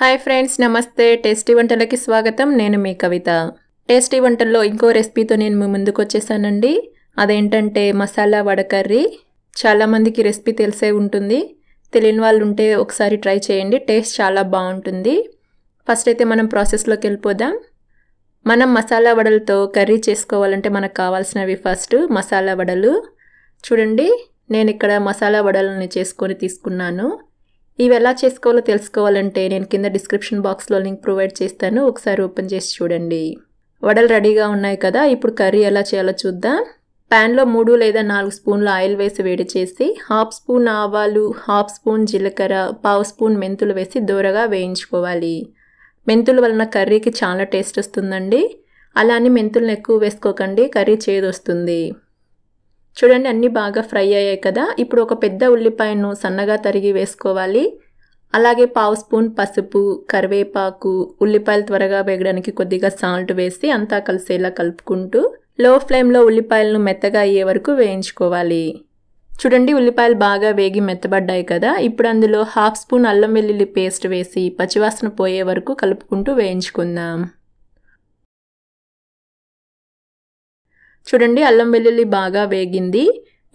hi friends నమస్తే tasty వంటలకి స్వాగతం నేను మీ కవిత టేస్టీ వంటల్లో ఇంకో రెసిపీతో నేను మీ ముందుకు వచ్చేసానండి అదేంటంటే మసాలా వడకర్రీ చాలామందికి రెసిపీ తెలిసే ఉంటుంది తెలియని వాళ్ళు ఉంటే ఒకసారి ట్రై చేయండి టేస్ట్ చాలా బాగుంటుంది ఫస్ట్ అయితే మనం ప్రాసెస్లోకి వెళ్ళిపోదాం మనం మసాలా వడలతో కర్రీ చేసుకోవాలంటే మనకు కావాల్సినవి ఫస్ట్ మసాలా వడలు చూడండి నేను ఇక్కడ మసాలా వడలని చేసుకొని తీసుకున్నాను ఇవి ఎలా చేసుకోవాలో తెలుసుకోవాలంటే నేను కింద డిస్క్రిప్షన్ బాక్స్లో లింక్ ప్రొవైడ్ చేస్తాను ఒకసారి ఓపెన్ చేసి చూడండి వడలు రెడీగా ఉన్నాయి కదా ఇప్పుడు కర్రీ ఎలా చేయాలో చూద్దాం ప్యాన్లో మూడు లేదా నాలుగు స్పూన్ల ఆయిల్ వేసి వేడి చేసి హాఫ్ స్పూన్ ఆవాలు హాఫ్ స్పూన్ జీలకర్ర పావు స్పూన్ మెంతులు వేసి దూరగా వేయించుకోవాలి మెంతుల వలన కర్రీకి చాలా టేస్ట్ వస్తుందండి అలానే మెంతులను ఎక్కువ వేసుకోకండి కర్రీ చేదు వస్తుంది చూడండి అన్నీ బాగా ఫ్రై అయ్యాయి కదా ఇప్పుడు ఒక పెద్ద ఉల్లిపాయను సన్నగా తరిగి వేసుకోవాలి అలాగే పావు స్పూన్ పసుపు కరివేపాకు ఉల్లిపాయలు త్వరగా వేగడానికి కొద్దిగా సాల్ట్ వేసి అంతా కలిసేలా కలుపుకుంటూ లో ఫ్లేమ్లో ఉల్లిపాయలను మెత్తగా అయ్యే వరకు వేయించుకోవాలి చూడండి ఉల్లిపాయలు బాగా వేగి మెత్తబడ్డాయి కదా ఇప్పుడు అందులో హాఫ్ స్పూన్ అల్లం వెల్లుల్లి పేస్ట్ వేసి పచ్చివాసన పోయే వరకు కలుపుకుంటూ వేయించుకుందాం చూడండి అల్లం వెల్లుల్లి బాగా వేగింది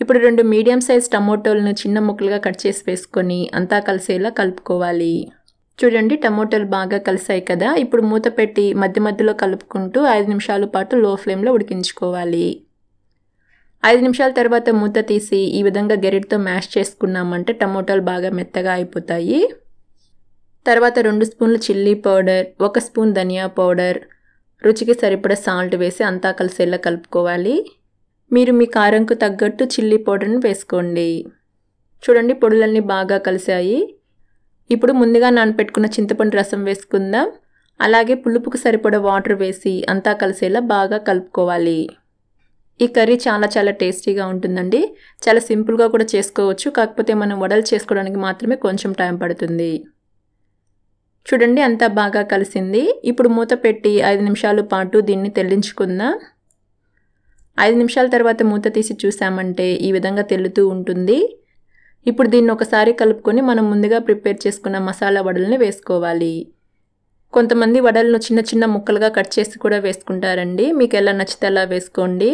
ఇప్పుడు రెండు మీడియం సైజ్ టమోటోలను చిన్న ముక్కలుగా కట్ చేసి వేసుకొని అంతా కలిసేలా కలుపుకోవాలి చూడండి టమోటాలు బాగా కలిసాయి కదా ఇప్పుడు మూత పెట్టి మధ్య మధ్యలో కలుపుకుంటూ ఐదు నిమిషాల పాటు లో ఫ్లేమ్లో ఉడికించుకోవాలి ఐదు నిమిషాల తర్వాత మూత తీసి ఈ విధంగా గెరిటితో మ్యాష్ చేసుకున్నామంటే టమోటాలు బాగా మెత్తగా అయిపోతాయి తర్వాత రెండు స్పూన్లు చిల్లీ పౌడర్ ఒక స్పూన్ ధనియా పౌడర్ రుచికి సరిపడ సాల్ట్ వేసి అంతా కలిసేలా కలుపుకోవాలి మీరు మీ కారంకు తగ్గట్టు చిల్లీ పౌడర్ని వేసుకోండి చూడండి పొడులన్నీ బాగా కలిసాయి ఇప్పుడు ముందుగా నానపెట్టుకున్న చింతపండు రసం వేసుకుందాం అలాగే పులుపుకు సరిపడ వాటర్ వేసి అంతా కలిసేలా బాగా కలుపుకోవాలి ఈ కర్రీ చాలా చాలా టేస్టీగా ఉంటుందండి చాలా సింపుల్గా కూడా చేసుకోవచ్చు కాకపోతే మనం వడలు చేసుకోవడానికి మాత్రమే కొంచెం టైం పడుతుంది చూడండి అంత బాగా కలిసింది ఇప్పుడు మూత పెట్టి ఐదు నిమిషాల పాటు దీన్ని తెల్లించుకుందాం ఐదు నిమిషాల తర్వాత మూత తీసి చూసామంటే ఈ విధంగా తెల్లుతూ ఉంటుంది ఇప్పుడు దీన్ని ఒకసారి కలుపుకొని మనం ముందుగా ప్రిపేర్ చేసుకున్న మసాలా వడల్ని వేసుకోవాలి కొంతమంది వడలను చిన్న చిన్న ముక్కలుగా కట్ చేసి కూడా వేసుకుంటారండి మీకు ఎలా నచ్చితే అలా వేసుకోండి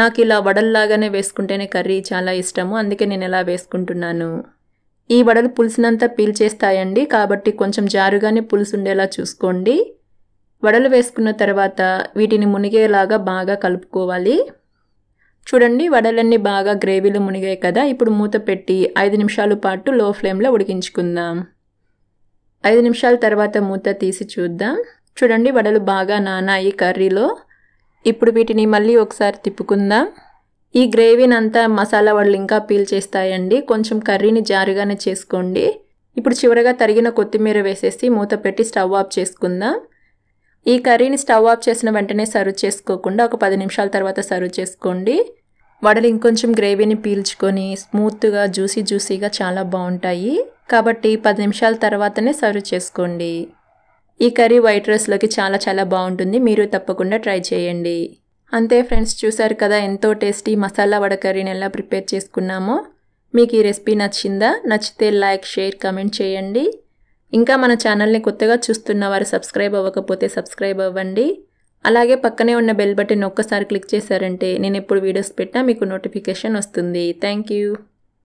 నాకు ఇలా వడల్లాగానే వేసుకుంటేనే కర్రీ చాలా ఇష్టము అందుకే నేను ఇలా వేసుకుంటున్నాను ఈ వడలు పులుసునంతా పీల్చేస్తాయండి కాబట్టి కొంచెం జారుగానే పులుసు ఉండేలా చూసుకోండి వడలు వేసుకున్న తర్వాత వీటిని మునిగేలాగా బాగా కలుపుకోవాలి చూడండి వడలన్నీ బాగా గ్రేవీలో మునిగాయి కదా ఇప్పుడు మూత పెట్టి ఐదు నిమిషాల పాటు లో ఫ్లేమ్లో ఉడికించుకుందాం ఐదు నిమిషాల తర్వాత మూత తీసి చూద్దాం చూడండి వడలు బాగా నానాయి కర్రీలో ఇప్పుడు వీటిని మళ్ళీ ఒకసారి తిప్పుకుందాం ఈ గ్రేవీని అంతా మసాలా వాళ్ళు ఇంకా పీల్ చేస్తాయండి కొంచెం కర్రీని జారుగానే చేసుకోండి ఇప్పుడు చివరగా తరిగిన కొత్తిమీర వేసేసి మూత పెట్టి స్టవ్ ఆఫ్ చేసుకుందాం ఈ కర్రీని స్టవ్ ఆఫ్ చేసిన వెంటనే సర్వ్ చేసుకోకుండా ఒక పది నిమిషాల తర్వాత సర్వ్ చేసుకోండి వడలు ఇంకొంచెం గ్రేవీని పీల్చుకొని స్మూత్గా జ్యూసీ జ్యూసీగా చాలా బాగుంటాయి కాబట్టి పది నిమిషాల తర్వాతనే సర్వ్ చేసుకోండి ఈ కర్రీ వైట్ రైస్లోకి చాలా చాలా బాగుంటుంది మీరు తప్పకుండా ట్రై చేయండి అంతే ఫ్రెండ్స్ చూసారు కదా ఎంతో టేస్టీ మసాలా వడ కర్రీని ఎలా ప్రిపేర్ చేసుకున్నామో మీకు ఈ రెసిపీ నచ్చిందా నచ్చితే లైక్ షేర్ కమెంట్ చేయండి ఇంకా మన ఛానల్ని కొత్తగా చూస్తున్న వారు సబ్స్క్రైబ్ అవ్వకపోతే సబ్స్క్రైబ్ అవ్వండి అలాగే పక్కనే ఉన్న బెల్ బటన్ ఒక్కసారి క్లిక్ చేశారంటే నేను ఎప్పుడు వీడియోస్ పెట్టినా మీకు నోటిఫికేషన్ వస్తుంది థ్యాంక్